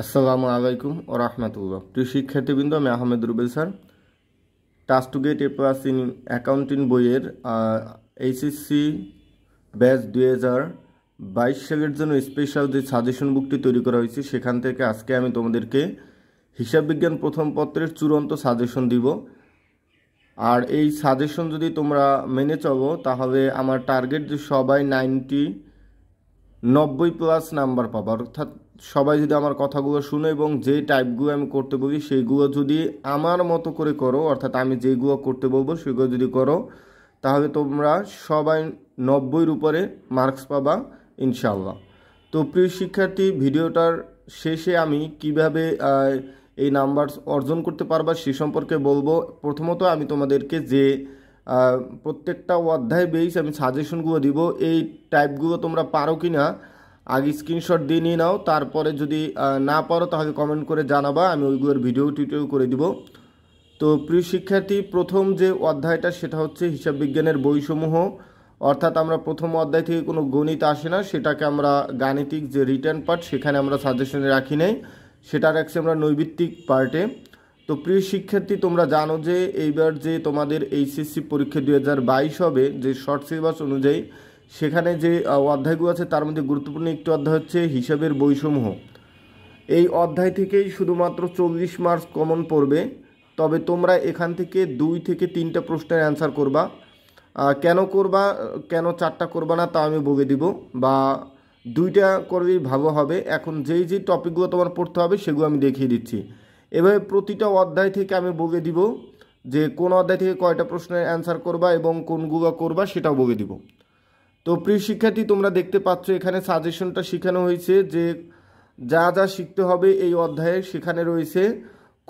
আসসালামু আলাইকুম ও রহমতুল্লাহ প্রিয় শিক্ষার্থীবৃন্দ আমি Ahmed Rubel sir task to get A plus in accounting বইয়ের এইচএসসি ব্যাচ দুই হাজার বাইশ সালের জন্য স্পেশাল যে সাজেশন বুকটি তৈরি করা হয়েছে সেখান থেকে আজকে আমি তোমাদেরকে হিসাব বিজ্ঞান প্রথম পত্রের চূড়ান্ত সাজেশন দিব আর এই সাজেশন যদি তোমরা মেনে চলো তাহলে আমার টার্গেট যে সবাই নাইনটি নব্বই প্লাস নাম্বার পাবা অর্থাৎ সবাই যদি আমার কথাগুলো শুনে এবং যে টাইপগুলো আমি করতে বলি সেইগুলো যদি আমার মতো করে করো অর্থাৎ আমি যেগুলো করতে বলবো সেগুলো যদি করো তাহলে তোমরা সবাই নব্বইয়ের উপরে মার্কস পাবা ইনশাল্লাহ তো প্রিয় শিক্ষার্থী ভিডিওটার শেষে আমি কিভাবে এই নাম্বার অর্জন করতে পারবা সে সম্পর্কে বলবো প্রথমত আমি তোমাদেরকে যে প্রত্যেকটা অধ্যায় বেইস আমি সাজেশনগুলো দিব এই টাইপগুলো তোমরা পারো কি না আগে স্ক্রিনশট দিয়ে নিয়ে নাও তারপরে যদি না পারো তাহলে কমেন্ট করে জানাবা আমি ওইগুলোর ভিডিও টিউটোরিয়াল করে দিব তো প্রিয় শিক্ষার্থী প্রথম যে অধ্যায়টা সেটা হচ্ছে হিসাব বিজ্ঞানের বইসমূহ অর্থাৎ আমরা প্রথম অধ্যায় থেকে কোনো গণিত আসে না সেটাকে আমরা গাণিতিক যে রিটার্ন পার্ট সেখানে আমরা সাজেশনে রাখি নাই সেটা রাখছি আমরা নৈবিত্তিক পার্টে তো প্রিয় শিক্ষার্থী তোমরা জানো যে এইবার যে তোমাদের এইচএসসি পরীক্ষা দু হবে যে শর্ট সিলেবাস অনুযায়ী সেখানে যে অধ্যায়গুলো আছে তার মধ্যে গুরুত্বপূর্ণ একটি অধ্যায় হচ্ছে হিসাবের বৈষম্য এই অধ্যায় থেকেই শুধুমাত্র চল্লিশ মার্কস কমন পড়বে তবে তোমরা এখান থেকে দুই থেকে তিনটা প্রশ্নের অ্যান্সার করবা কেন করবা কেন চারটা করবা না তা আমি বলে দিব বা দুইটা করলেই ভালো হবে এখন যেই যেই টপিকগুলো তোমার পড়তে হবে সেগুলো আমি দেখিয়ে দিচ্ছি এভাবে প্রতিটা অধ্যায় থেকে আমি বলে দিব যে কোন অধ্যায় থেকে কয়টা প্রশ্নের অ্যান্সার করবা এবং কোনগুলো করবা সেটাও বলে দিব তো প্রিয় শিক্ষার্থী তোমরা দেখতে পাচ্ছ এখানে সাজেশনটা শেখানো হয়েছে যে যা যা শিখতে হবে এই অধ্যায়ে সেখানে রয়েছে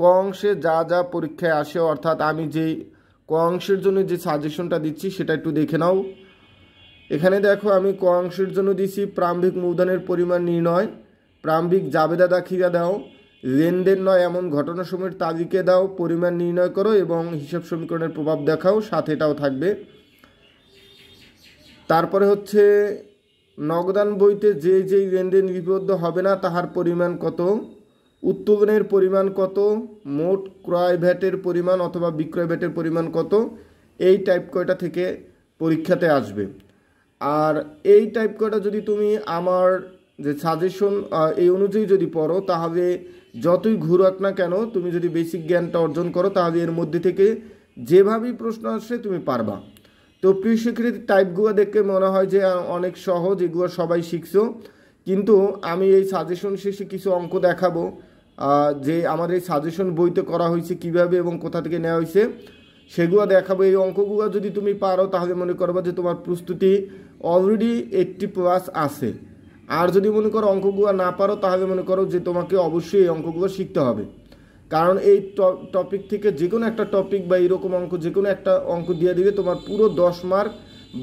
ক অংশে যা যা পরীক্ষায় আসে অর্থাৎ আমি যেই ক অংশের জন্য যে সাজেশনটা দিচ্ছি সেটা একটু দেখে নাও এখানে দেখো আমি ক অংশের জন্য দিছি প্রারম্ভিক মূলধনের পরিমাণ নির্ণয় প্রাম্ভিক জাবেদা দাখিরা দাও লেনদেন নয় এমন ঘটনা সময়ের তারিখে দাও পরিমাণ নির্ণয় করো এবং হিসাব সমীকরণের প্রভাব দেখাও সাথে এটাও থাকবে তারপরে হচ্ছে নগদান বইতে যে যেই লেনদেন লিপিবদ্ধ হবে না তাহার পরিমাণ কত উত্তোলনের পরিমাণ কত মোট ক্রয় ভ্যাটের পরিমাণ অথবা বিক্রয় ভ্যাটের পরিমাণ কত এই টাইপ কয়টা থেকে পরীক্ষাতে আসবে আর এই টাইপ কয়টা যদি তুমি আমার যে সাজেশন এই অনুযায়ী যদি পড়ো তাহলে যতই ঘুরাক না কেন তুমি যদি বেসিক জ্ঞানটা অর্জন করো তাহলে এর মধ্যে থেকে যেভাবেই প্রশ্ন আসে তুমি পারবা তো প্রি স্বীকৃতি টাইপগুলো দেখে মনে হয় যে অনেক সহজ এগুলো সবাই শিখছো কিন্তু আমি এই সাজেশন শেষে কিছু অঙ্ক দেখাবো যে আমার এই সাজেশন বইতে করা হয়েছে কিভাবে এবং কোথা থেকে নেওয়া হয়েছে সেগুলো দেখাবো এই অঙ্কগুলো যদি তুমি পারো তাহলে মনে করবো যে তোমার প্রস্তুতি অলরেডি এইটটি প্লাস আছে আর যদি মনে করো অঙ্কগুলো না পারো তাহলে মনে করো যে তোমাকে অবশ্যই এই অঙ্কগুলো শিখতে হবে কারণ এই টপিক থেকে যে কোনো একটা টপিক বা এরকম অঙ্ক যে কোনো একটা অঙ্ক দিয়ে দিবে তোমার পুরো দশ মার্ক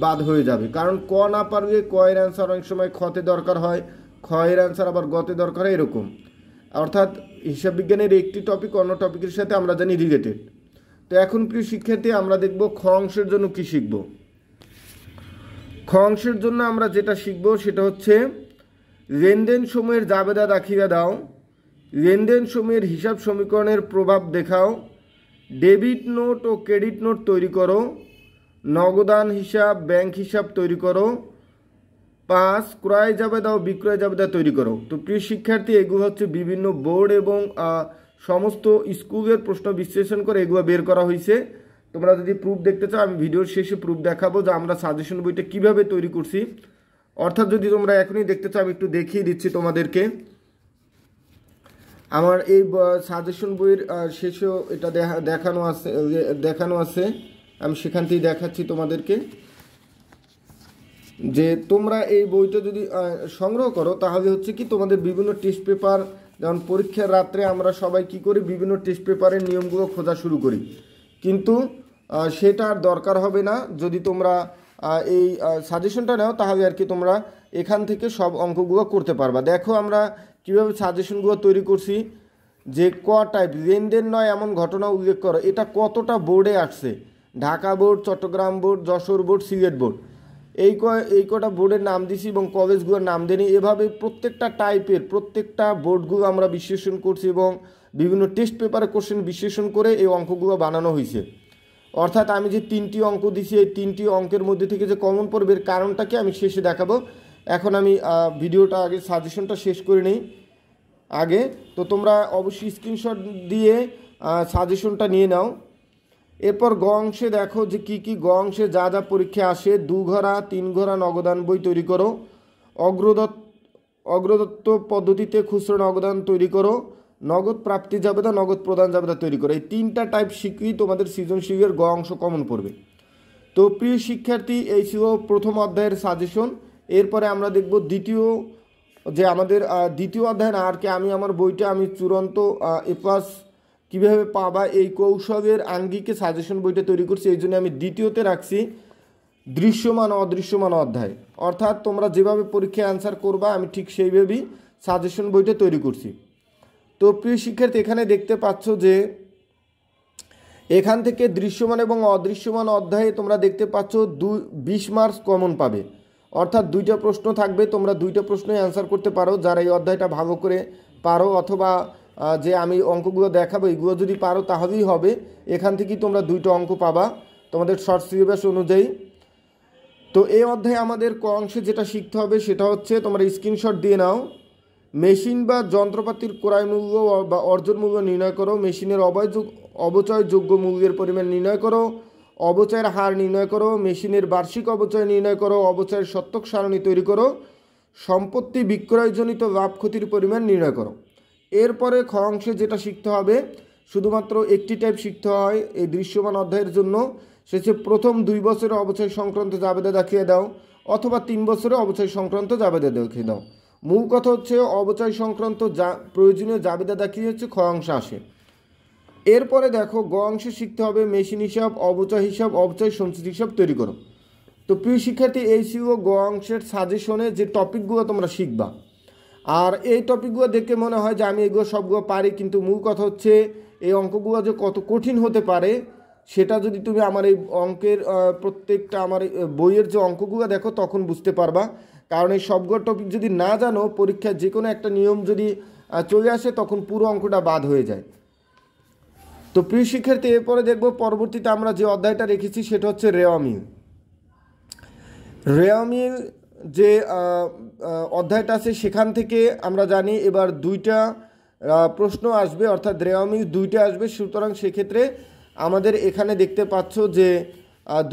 বাদ হয়ে যাবে কারণ ক না পারলে এর অ্যান্সার অনেক সময় খতে দরকার হয় এর অ্যান্সার আবার গতে দরকার হয় এরকম অর্থাৎ হিসাব বিজ্ঞানের একটি টপিক অন্য টপিকের সাথে আমরা জানি রিলেটেড তো এখন প্রিয় শিক্ষার্থী আমরা দেখব খ অংশের জন্য কি শিখব খ অংশের জন্য আমরা যেটা শিখব সেটা হচ্ছে লেনদেন সময়ের জাবেদা দাখিলা দাও লেনদেন সময়ের হিসাব সমীকরণের প্রভাব দেখাও ডেবিট নোট ও ক্রেডিট নোট তৈরি করো নগদান হিসাব ব্যাংক হিসাব তৈরি করো পাঁচ ক্রয় জাবেদা ও বিক্রয় জাবেদা তৈরি করো তো প্রিয় শিক্ষার্থী এগুলো হচ্ছে বিভিন্ন বোর্ড এবং সমস্ত স্কুলের প্রশ্ন বিশ্লেষণ করে এগুলো বের করা হয়েছে তোমরা যদি প্রুফ দেখতে চাও আমি ভিডিওর শেষে প্রুফ দেখাবো যে আমরা সাজেশন বইটা কিভাবে তৈরি করছি অর্থাৎ যদি তোমরা এখনই দেখতে চাও আমি একটু দেখিয়ে দিচ্ছি তোমাদেরকে আমার এই সাজেশন বইয়ের শেষেও এটা দেখানো আছে ইয়ে, দেখানো আছে আমি সেখান থেকেই দেখাচ্ছি তোমাদেরকে যে তোমরা এই বইটা যদি সংগ্রহ করো তাহলে হচ্ছে কি তোমাদের বিভিন্ন টেস্ট পেপার যেমন পরীক্ষার রাত্রে আমরা সবাই কি করি বিভিন্ন টেস্ট পেপারের নিয়মগুলো খোঁজা শুরু করি কিন্তু সেটা আর দরকার হবে না যদি তোমরা এই সাজেশনটা নাও তাহলে আর কি তোমরা এখান থেকে সব অঙ্কগুলো করতে পারবা দেখো আমরা কীভাবে সাজেশনগুলো তৈরি করছি যে ক টাইপ লেনদেন নয় এমন ঘটনা উল্লেখ করো এটা কতটা বোর্ডে আসছে Dhaka board Chittagong board Jessore board Sylhet board এই ক এই কটা বোর্ডের নাম দিছি এবং কলেজগুলোর নাম দেনি এভাবে প্রত্যেকটা টাইপের প্রত্যেকটা বোর্ডগুলো আমরা বিশ্লেষণ করছি এবং বিভিন্ন টেস্ট পেপারে কোশ্চেন বিশ্লেষণ করে এই অঙ্কগুলো বানানো হয়েছে অর্থাৎ আমি যে তিনটি অঙ্ক দিছি এই তিনটি অঙ্কের মধ্যে থেকে যে কমন পড়বে কারণটাকে আমি শেষে দেখাবো এখন আমি ভিডিওটা আগে সাজেশনটা শেষ করে নিই আগে তো তোমরা অবশ্যই স্ক্রিনশট দিয়ে সাজেশনটা নিয়ে নাও এরপর গ অংশে দেখো যে কি কি গ অংশে যা যা পরীক্ষা আসে দু ঘরা তিন ঘরা নগদান বই তৈরি করো অগ্রদত্ত অগ্রদত্ত পদ্ধতিতে খুচরো নগদান তৈরি করো নগদ প্রাপ্তি না নগদ প্রদান জাবেদা তৈরি করো এই তিনটা টাইপ শিখেই তোমাদের সৃজনশীলের গ অংশ কমন পড়বে তো প্রিয় শিক্ষার্থী এই ছিল প্রথম অধ্যায়ের সাজেশন এরপরে আমরা দেখব দ্বিতীয় যে আমাদের দ্বিতীয় অধ্যায় না আর কি আমি আমার বইটা আমি চূড়ান্ত এপাস কীভাবে পাবা এই কৌশলের আঙ্গিকে সাজেশন বইটা তৈরি করছি এই জন্য আমি দ্বিতীয়তে রাখছি দৃশ্যমান অদৃশ্যমান অধ্যায় অর্থাৎ তোমরা যেভাবে পরীক্ষায় অ্যান্সার করবা আমি ঠিক সেইভাবেই সাজেশন বইটা তৈরি করছি তো প্রিয় শিক্ষার্থী এখানে দেখতে পাচ্ছ যে এখান থেকে দৃশ্যমান এবং অদৃশ্যমান অধ্যায়ে তোমরা দেখতে পাচ্ছ দু বিশ মার্কস কমন পাবে অর্থাৎ দুইটা প্রশ্ন থাকবে তোমরা দুইটা প্রশ্নই অ্যান্সার করতে পারো যারা এই অধ্যায়টা ভালো করে পারো অথবা যে আমি অঙ্কগুলো দেখাবো এগুলো যদি পারো তাহলেই হবে এখান থেকেই তোমরা দুইটা অঙ্ক পাবা তোমাদের শর্ট সিলেবাস অনুযায়ী তো এই অধ্যায়ে আমাদের ক অংশে যেটা শিখতে হবে সেটা হচ্ছে তোমরা স্ক্রিনশট দিয়ে নাও মেশিন বা যন্ত্রপাতির ক্রয় মূল্য বা অর্জন মূল্য নির্ণয় করো মেশিনের অবয়যোগ অবচয়যোগ্য মূল্যের পরিমাণ নির্ণয় করো অবচয়ের হার নির্ণয় করো মেশিনের বার্ষিক অবচয় নির্ণয় করো অবচয়ের সত্যক সারণী তৈরি করো সম্পত্তি বিক্রয়জনিত লাভ ক্ষতির পরিমাণ নির্ণয় করো এরপরে খ অংশে যেটা শিখতে হবে শুধুমাত্র একটি টাইপ শিখতে হয় এই দৃশ্যমান অধ্যায়ের জন্য শেষে প্রথম দুই বছরের অবচয় সংক্রান্ত জাবেদা দেখিয়ে দাও অথবা তিন বছরে অবচয় সংক্রান্ত জাবেদা দেখিয়ে দাও মূল কথা হচ্ছে অবচয় সংক্রান্ত যা প্রয়োজনীয় জাবেদা দেখিয়ে হচ্ছে খ অংশে আসে এরপরে দেখো গ অংশে শিখতে হবে মেশিন হিসাব অবচয় হিসাব অবচয় সঞ্চিত হিসাব তৈরি করো তো প্রিয় শিক্ষার্থী এই সিও গ অংশের সাজেশনে যে টপিকগুলো তোমরা শিখবা আর এই টপিকগুলো দেখে মনে হয় যে আমি এগুলো সবগুলো পারি কিন্তু মূল কথা হচ্ছে এই অঙ্কগুলো যে কত কঠিন হতে পারে সেটা যদি তুমি আমার এই অঙ্কের প্রত্যেকটা আমার বইয়ের যে অঙ্কগুলো দেখো তখন বুঝতে পারবা কারণ এই সবগুলো টপিক যদি না জানো পরীক্ষার যে কোনো একটা নিয়ম যদি চলে আসে তখন পুরো অঙ্কটা বাদ হয়ে যায় তো প্রিয় শিক্ষার্থী এরপরে দেখব পরবর্তীতে আমরা যে অধ্যায়টা রেখেছি সেটা হচ্ছে রেওয়ামিল রেওয়ামিল যে অধ্যায়টা আছে সেখান থেকে আমরা জানি এবার দুইটা প্রশ্ন আসবে অর্থাৎ রেওয়ামিল দুইটা আসবে সুতরাং সেক্ষেত্রে আমাদের এখানে দেখতে পাচ্ছ যে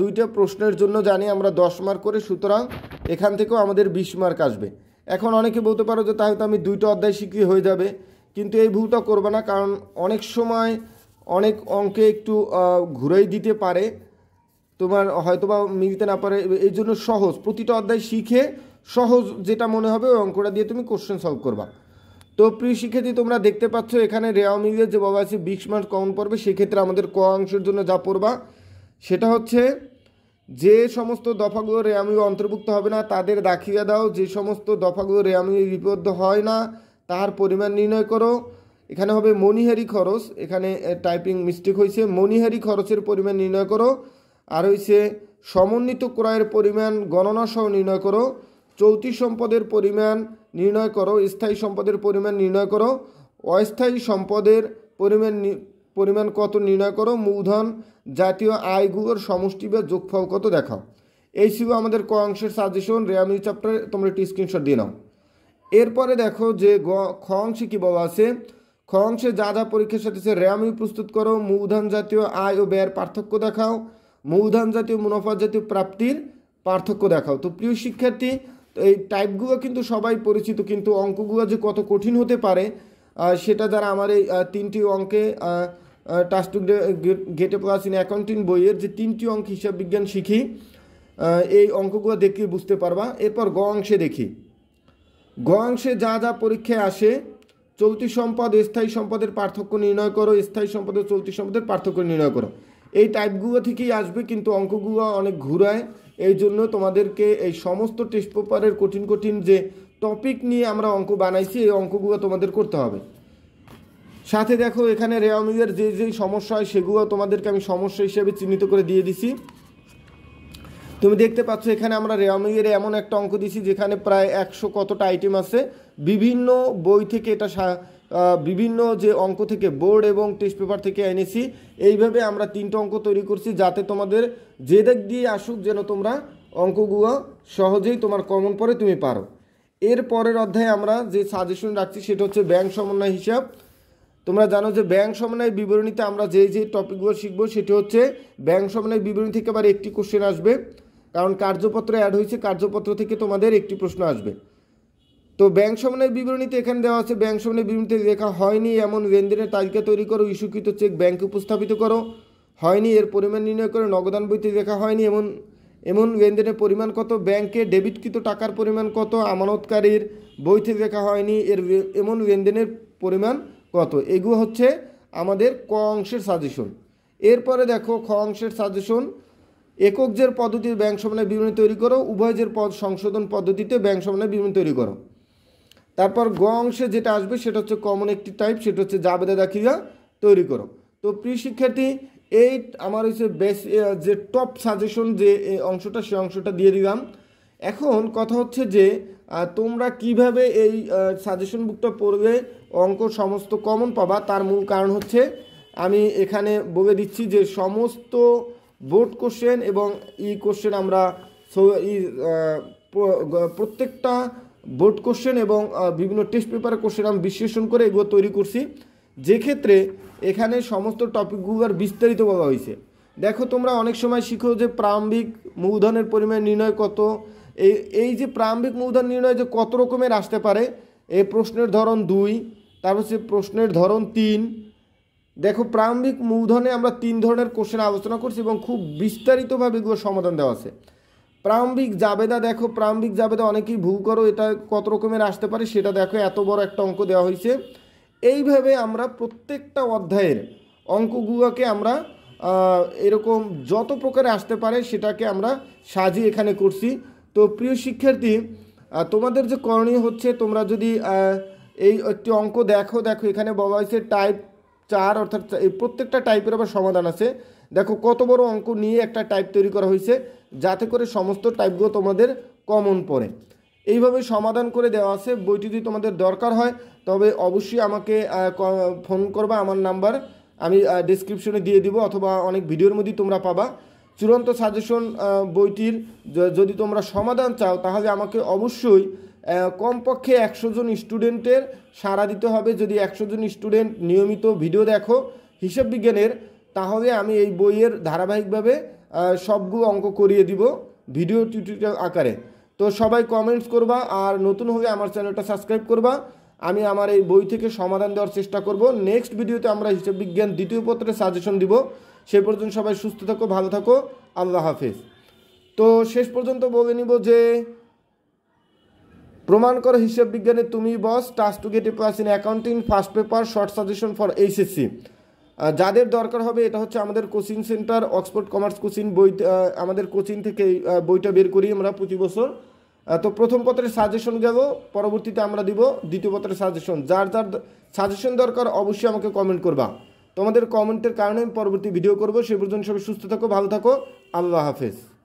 দুইটা প্রশ্নের জন্য জানি আমরা দশ মার্ক করে সুতরাং এখান থেকেও আমাদের বিশ মার্ক আসবে এখন অনেকে বলতে পারো যে তাহলে তো আমি দুইটা অধ্যায় শিখি হয়ে যাবে কিন্তু এই ভুলটা করবে না কারণ অনেক সময় অনেক অঙ্কে একটু ঘুরেই দিতে পারে তোমার হয়তো বা মিলতে না পারে এই জন্য সহজ প্রতিটা অধ্যায় শিখে সহজ যেটা মনে হবে ওই অঙ্কটা দিয়ে তুমি কোশ্চেন সলভ করবা তো প্রিয় শিক্ষার্থী তোমরা দেখতে পাচ্ছ এখানে রেওয়া মিলের যে বাবা আছে বিশ মার্ক কমন পড়বে সেক্ষেত্রে আমাদের ক অংশের জন্য যা পড়বা সেটা হচ্ছে যে সমস্ত দফাগুলো রেয়ামিউ অন্তর্ভুক্ত হবে না তাদের দাখিয়ে দাও যে সমস্ত দফাগুলো রেয়ামি বিপদ হয় না তাহার পরিমাণ নির্ণয় করো এখানে হবে মনিহারি খরচ এখানে টাইপিং মিস্টেক হয়েছে মনিহারি খরচের পরিমাণ নির্ণয় করো আর হয়েছে সমন্বিত ক্রয়ের পরিমাণ গণনা সহ নির্ণয় করো চৌতি সম্পদের পরিমাণ নির্ণয় করো স্থায়ী সম্পদের পরিমাণ নির্ণয় করো অস্থায়ী সম্পদের পরিমাণ পরিমাণ কত নির্ণয় করো মূলধন জাতীয় আয়গুলোর সমষ্টি বা যোগফল কত দেখাও এই ছিল আমাদের ক অংশের সাজেশন রেয়ামিউ চ্যাপ্টারে তোমরা একটি স্ক্রিনশট দিয়ে নাও এরপরে দেখো যে খ অংশে কী বলা আছে খ অংশে যা যা পরীক্ষার সাথে র্যামি প্রস্তুত করো মূলধন জাতীয় আয় ও ব্যয়ের পার্থক্য দেখাও মূলধন জাতীয় মুনাফা জাতীয় প্রাপ্তির পার্থক্য দেখাও তো প্রিয় শিক্ষার্থী এই টাইপগুলো কিন্তু সবাই পরিচিত কিন্তু অঙ্কগুলো যে কত কঠিন হতে পারে সেটা যারা আমার এই তিনটি অঙ্কে টাস্টুক গেটে প্লাস ইন অ্যাকাউন্টিং বইয়ের যে তিনটি অঙ্ক হিসাব বিজ্ঞান শিখি এই অঙ্কগুলো দেখি বুঝতে পারবা এরপর গ অংশে দেখি গ অংশে যা যা পরীক্ষায় আসে চলতি সম্পদ স্থায়ী সম্পদের পার্থক্য নির্ণয় করো স্থায়ী সম্পদ ও চলতি সম্পদের পার্থক্য নির্ণয় করো এই টাইপগুলো থেকেই আসবে কিন্তু অঙ্কগুলো অনেক ঘুরায় এই জন্য তোমাদেরকে এই সমস্ত টেস্ট পেপারের কঠিন কঠিন যে টপিক নিয়ে আমরা অঙ্ক বানাইছি এই অঙ্কগুলো তোমাদের করতে হবে সাথে দেখো এখানে রেওয়ামিজের যে যে সমস্যা হয় সেগুলো তোমাদেরকে আমি সমস্যা হিসেবে চিহ্নিত করে দিয়ে দিছি তুমি দেখতে পাচ্ছ এখানে আমরা রেওয়ামিয়ের এমন একটা অঙ্ক দিছি যেখানে প্রায় একশো কতটা আইটেম আছে বিভিন্ন বই থেকে এটা বিভিন্ন যে অঙ্ক থেকে বোর্ড এবং টেস্ট পেপার থেকে এনেছি এইভাবে আমরা তিনটা অঙ্ক তৈরি করছি যাতে তোমাদের যে দিক দিয়ে আসুক যেন তোমরা অঙ্কগুলো সহজেই তোমার কমন পরে তুমি পারো এর পরের অধ্যায়ে আমরা যে সাজেশন রাখছি সেটা হচ্ছে ব্যাংক সমন্বয় হিসাব তোমরা জানো যে ব্যাংক সমন্বয় বিবরণীতে আমরা যে যে টপিকগুলো শিখবো সেটি হচ্ছে ব্যাংক সমন্বয় বিবরণী থেকে আবার একটি কোশ্চেন আসবে কারণ কার্যপত্র অ্যাড হয়েছে কার্যপত্র থেকে তোমাদের একটি প্রশ্ন আসবে তো ব্যাংক সমনের বিবরণীতে এখানে দেওয়া আছে ব্যাংক সমনের বিবরণীতে লেখা হয়নি এমন লেনদেনের তালিকা তৈরি করো ইস্যুকৃত চেক ব্যাংকে উপস্থাপিত করো হয়নি এর পরিমাণ নির্ণয় করে নগদান বইতে লেখা হয়নি এমন এমন লেনদেনের পরিমাণ কত ব্যাংকে ডেবিটকৃত টাকার পরিমাণ কত আমানতকারীর বইতে লেখা হয়নি এর এমন লেনদেনের পরিমাণ কত এগুলো হচ্ছে আমাদের ক অংশের সাজেশন এরপরে দেখো খ অংশের সাজেশন একক জের পদ্ধতির ব্যাংক সমন্বয় বিবরণী তৈরি করো উভয় যে পদ সংশোধন পদ্ধতিতে ব্যাংক সমন্বয় বিবরণী তৈরি করো তারপর গ অংশে যেটা আসবে সেটা হচ্ছে কমন একটি টাইপ সেটা হচ্ছে জাবেদা দাখিলা তৈরি করো তো প্রিয় শিক্ষার্থী এই আমার হচ্ছে বেশ যে টপ সাজেশন যে অংশটা সে অংশটা দিয়ে দিলাম এখন কথা হচ্ছে যে তোমরা কিভাবে এই সাজেশন বুকটা পড়বে অঙ্ক সমস্ত কমন পাবা তার মূল কারণ হচ্ছে আমি এখানে বলে দিচ্ছি যে সমস্ত বোর্ড কোশ্চেন এবং ই কোশ্চেন আমরা প্রত্যেকটা বোর্ড কোশ্চেন এবং বিভিন্ন টেস্ট পেপারের কোশ্চেন আমি বিশ্লেষণ করে এগুলো তৈরি করছি যে ক্ষেত্রে এখানে সমস্ত টপিকগুলোর বিস্তারিত বলা হয়েছে দেখো তোমরা অনেক সময় শিখো যে প্রারম্ভিক মূলধনের পরিমাণ নির্ণয় কত এই এই যে প্রারম্ভিক মূলধন নির্ণয় যে কত রকমের আসতে পারে এই প্রশ্নের ধরন দুই তারপর হচ্ছে প্রশ্নের ধরন তিন দেখো প্রারম্ভিক মূলধনে আমরা তিন ধরনের কোশ্চেন আলোচনা করছি এবং খুব বিস্তারিতভাবে এগুলো সমাধান দেওয়া আছে প্রারম্ভিক জাবেদা দেখো প্রারম্ভিক জাবেদা অনেকেই ভুল করো এটা কত রকমের আসতে পারে সেটা দেখো এত বড় একটা অঙ্ক দেওয়া হয়েছে এইভাবে আমরা প্রত্যেকটা অধ্যায়ের অঙ্কগুলোকে আমরা এরকম যত প্রকারে আসতে পারে সেটাকে আমরা সাজিয়ে এখানে করছি তো প্রিয় শিক্ষার্থী তোমাদের যে করণীয় হচ্ছে তোমরা যদি এই একটি অঙ্ক দেখো দেখো এখানে বলা হয়েছে টাইপ চার অর্থাৎ এই প্রত্যেকটা টাইপের আবার সমাধান আছে দেখো কত বড় অঙ্ক নিয়ে একটা টাইপ তৈরি করা হয়েছে যাতে করে সমস্ত টাইপগুলো তোমাদের কমন পড়ে এইভাবে সমাধান করে দেওয়া আছে বইটি যদি তোমাদের দরকার হয় তবে অবশ্যই আমাকে ফোন করবা আমার নাম্বার আমি ডিসক্রিপশনে দিয়ে দিব অথবা অনেক ভিডিওর মধ্যেই তোমরা পাবা চূড়ান্ত সাজেশন বইটির যদি তোমরা সমাধান চাও তাহলে আমাকে অবশ্যই কমপক্ষে একশো জন স্টুডেন্টের সাড়া দিতে হবে যদি একশো জন স্টুডেন্ট নিয়মিত ভিডিও দেখো হিসাব বিজ্ঞানের তাহলে আমি এই বইয়ের ধারাবাহিকভাবে সবগুলো অঙ্ক করিয়ে দিব ভিডিও টিউটোরিয়াল আকারে তো সবাই কমেন্টস করবা আর নতুন হলে আমার চ্যানেলটা সাবস্ক্রাইব করবা আমি আমার এই বই থেকে সমাধান দেওয়ার চেষ্টা করব নেক্সট ভিডিওতে আমরা হিসাব বিজ্ঞান দ্বিতীয় পত্রে সাজেশন দিব সে পর্যন্ত সবাই সুস্থ থাকো ভালো থাকো আল্লাহ হাফেজ তো শেষ পর্যন্ত বলে নিব যে প্রমাণ করো হিসাব বিজ্ঞানে তুমি boss task to get A plus in accounting first paper short suggestion for HSC যাদের দরকার হবে এটা হচ্ছে আমাদের coaching centre Oxford Commerce Coaching বই আমাদের কোচিং থেকে বইটা বের করি আমরা প্রতি বছর তো প্রথম পত্রের সাজেশন গেল পরবর্তীতে আমরা দিব দ্বিতীয় পত্রের সাজেশন যার যার সাজেশন দরকার অবশ্যই আমাকে কমেন্ট করবা তোমাদের কমেন্টের কারণে আমি পরবর্তী ভিডিও করবো সে পর্যন্ত সবাই সুস্থ থাকো ভালো থাকো আল্লাহ হাফেজ